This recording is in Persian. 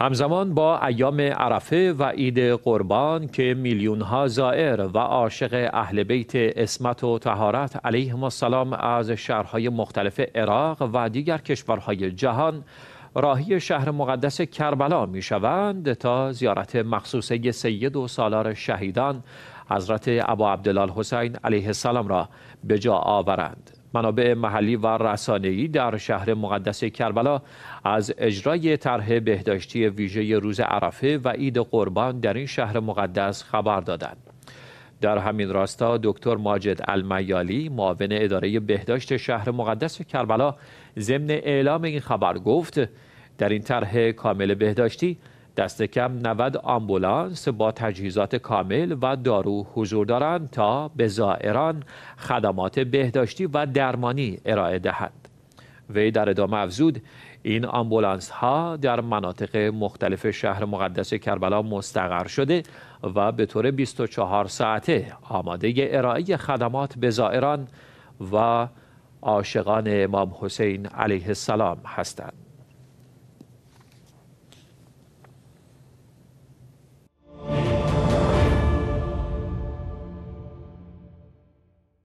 همزمان با ایام عرفه و عید قربان که میلیونها زائر و عاشق اهل بیت اسمت و تهارت علیهم السلام از شهرهای مختلف عراق و دیگر کشورهای جهان راهی شهر مقدس کربلا می شوند تا زیارت مخصوصه سید و سالار شهیدان حضرت ابا عبدالله حسین علیه السلام را به جا آورند. منابع محلی و رسانه‌ای در شهر مقدس کربلا از اجرای طرح بهداشتی ویژه روز عرفه و عید قربان در این شهر مقدس خبر دادند. در همین راستا دکتر ماجد المیالی معاون اداره بهداشت شهر مقدس کربلا ضمن اعلام این خبر گفت در این طرح کامل بهداشتی دست کم 90 آمبولانس با تجهیزات کامل و دارو حضور دارند تا به زائران خدمات بهداشتی و درمانی ارائه دهند وی در ادامه افزود این آمبولانس ها در مناطق مختلف شهر مقدس کربلا مستقر شده و به طور 24 ساعته آماده ارائه خدمات به زائران و عاشقان امام حسین علیه السلام هستند